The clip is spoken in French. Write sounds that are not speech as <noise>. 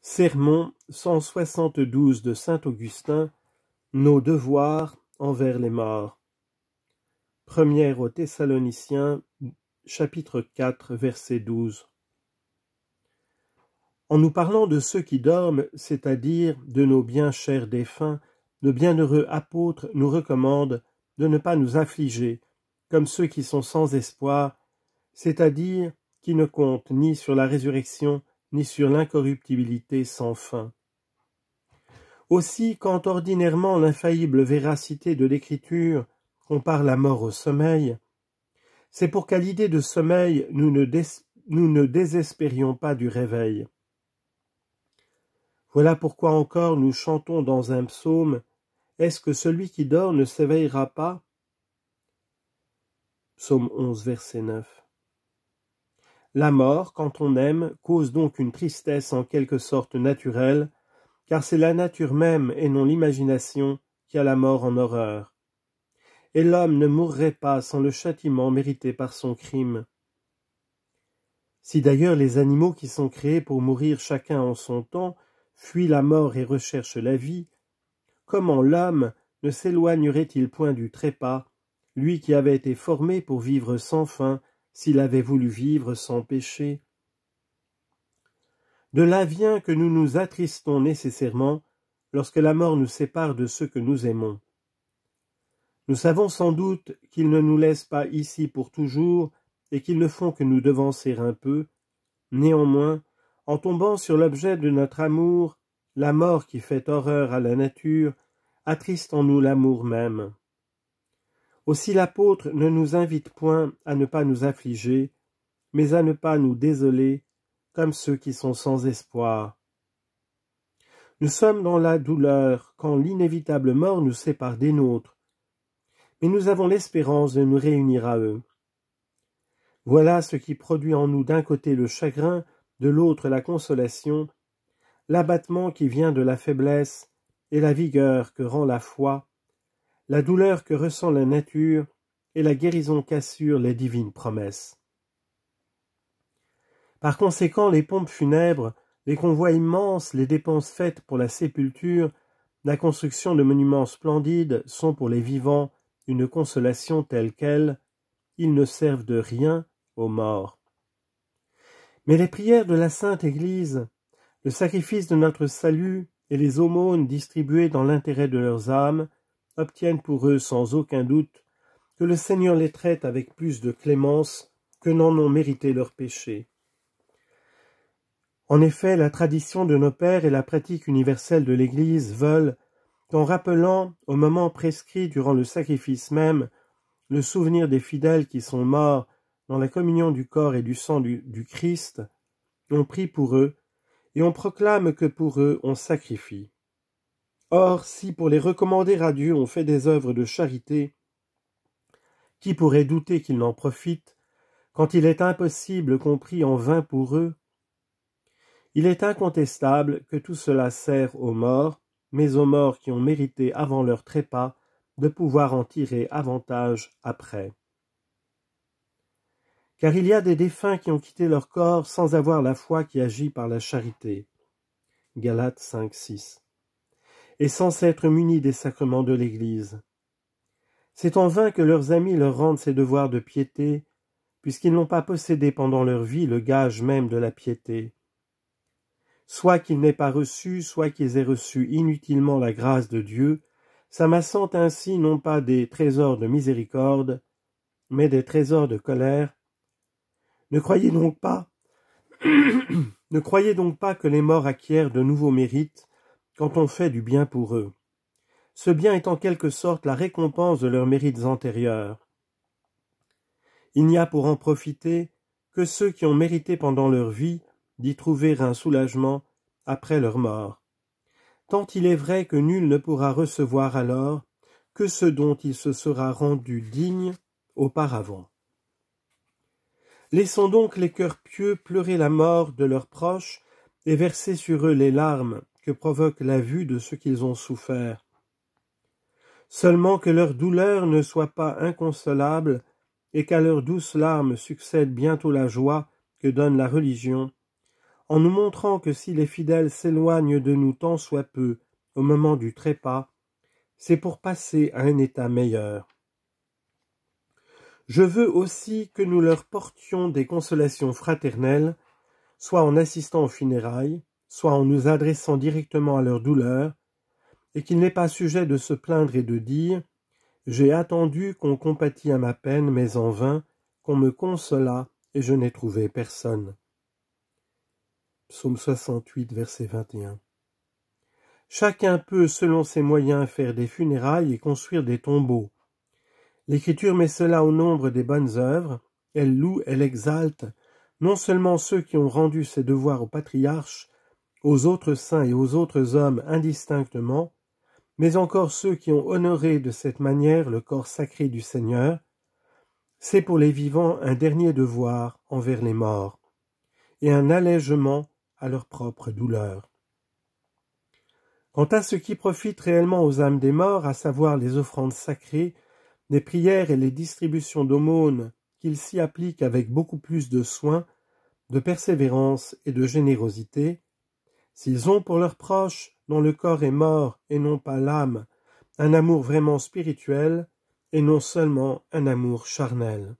Sermon 172 de saint Augustin Nos devoirs envers les morts. Première aux Thessaloniciens, chapitre 4, verset 12. En nous parlant de ceux qui dorment, c'est-à-dire de nos bien chers défunts, le bienheureux apôtre nous recommande de ne pas nous affliger, comme ceux qui sont sans espoir, c'est-à-dire qui ne comptent ni sur la résurrection, ni sur l'incorruptibilité sans fin. Aussi, quand ordinairement l'infaillible véracité de l'Écriture compare la mort au sommeil, c'est pour qu'à l'idée de sommeil nous ne, désespérions pas du réveil. Voilà pourquoi encore nous chantons dans un psaume Est-ce que celui qui dort ne s'éveillera pas Psaume 11, verset 9. La mort, quand on aime, cause donc une tristesse en quelque sorte naturelle, car c'est la nature même et non l'imagination qui a la mort en horreur. Et l'homme ne mourrait pas sans le châtiment mérité par son crime. Si d'ailleurs les animaux qui sont créés pour mourir chacun en son temps fuient la mort et recherchent la vie, comment l'homme ne s'éloignerait-il point du trépas, lui qui avait été formé pour vivre sans fin s'il avait voulu vivre sans péché. De là vient que nous nous attristons nécessairement lorsque la mort nous sépare de ceux que nous aimons. Nous savons sans doute qu'ils ne nous laissent pas ici pour toujours et qu'ils ne font que nous devancer un peu. Néanmoins, en tombant sur l'objet de notre amour, la mort qui fait horreur à la nature attriste en nous l'amour même. Aussi l'apôtre ne nous invite point à ne pas nous affliger, mais à ne pas nous désoler comme ceux qui sont sans espoir. Nous sommes dans la douleur quand l'inévitable mort nous sépare des nôtres, mais nous avons l'espérance de nous réunir à eux. Voilà ce qui produit en nous d'un côté le chagrin, de l'autre la consolation, l'abattement qui vient de la faiblesse et la vigueur que rend la foi la douleur que ressent la nature et la guérison qu'assurent les divines promesses. Par conséquent, les pompes funèbres, les convois immenses, les dépenses faites pour la sépulture, la construction de monuments splendides sont pour les vivants une consolation telle qu'elle, ils ne servent de rien aux morts. Mais les prières de la Sainte Église, le sacrifice de notre salut et les aumônes distribuées dans l'intérêt de leurs âmes obtiennent pour eux sans aucun doute que le Seigneur les traite avec plus de clémence que n'en ont mérité leurs péchés. En effet, la tradition de nos pères et la pratique universelle de l'Église veulent qu'en rappelant au moment prescrit durant le sacrifice même le souvenir des fidèles qui sont morts dans la communion du corps et du sang du, du Christ, on prie pour eux et on proclame que pour eux on sacrifie. Or, si pour les recommander à Dieu on fait des œuvres de charité, qui pourrait douter qu'ils n'en profitent, quand il est impossible, qu'on prie en vain pour eux Il est incontestable que tout cela sert aux morts, mais aux morts qui ont mérité avant leur trépas de pouvoir en tirer avantage après. Car il y a des défunts qui ont quitté leur corps sans avoir la foi qui agit par la charité. Galates 5, 6 et sans être munis des sacrements de l'Église. C'est en vain que leurs amis leur rendent ces devoirs de piété, puisqu'ils n'ont pas possédé pendant leur vie le gage même de la piété. Soit qu'ils n'aient pas reçu, soit qu'ils aient reçu inutilement la grâce de Dieu, s'amassant ainsi non pas des trésors de miséricorde, mais des trésors de colère. Ne croyez donc pas <clears throat> ne croyez donc pas que les morts acquièrent de nouveaux mérites, quand on fait du bien pour eux. Ce bien est en quelque sorte la récompense de leurs mérites antérieurs. Il n'y a pour en profiter que ceux qui ont mérité pendant leur vie d'y trouver un soulagement après leur mort. Tant il est vrai que nul ne pourra recevoir alors que ce dont il se sera rendu digne auparavant. Laissons donc les cœurs pieux pleurer la mort de leurs proches et verser sur eux les larmes que provoque la vue de ce qu'ils ont souffert. Seulement que leur douleur ne soit pas inconsolable et qu'à leurs douces larmes succède bientôt la joie que donne la religion, en nous montrant que si les fidèles s'éloignent de nous tant soit peu au moment du trépas, c'est pour passer à un état meilleur. Je veux aussi que nous leur portions des consolations fraternelles, soit en assistant aux funérailles, soit en nous adressant directement à leur douleur, et qu'il n'est pas sujet de se plaindre et de dire J'ai attendu qu'on compatît à ma peine, mais en vain, qu'on me consola, et je n'ai trouvé personne. Psaume 68, verset 21. Chacun peut, selon ses moyens, faire des funérailles et construire des tombeaux. L'Écriture met cela au nombre des bonnes œuvres, elle loue, elle exalte, non seulement ceux qui ont rendu ses devoirs aux patriarches, aux autres saints et aux autres hommes indistinctement, mais encore ceux qui ont honoré de cette manière le corps sacré du Seigneur, c'est pour les vivants un dernier devoir envers les morts, et un allègement à leur propre douleur. Quant à ce qui profite réellement aux âmes des morts, à savoir les offrandes sacrées, les prières et les distributions d'aumônes, qu'ils s'y appliquent avec beaucoup plus de soin, de persévérance et de générosité, S'ils ont pour leurs proches, dont le corps est mort et non pas l'âme, un amour vraiment spirituel, et non seulement un amour charnel.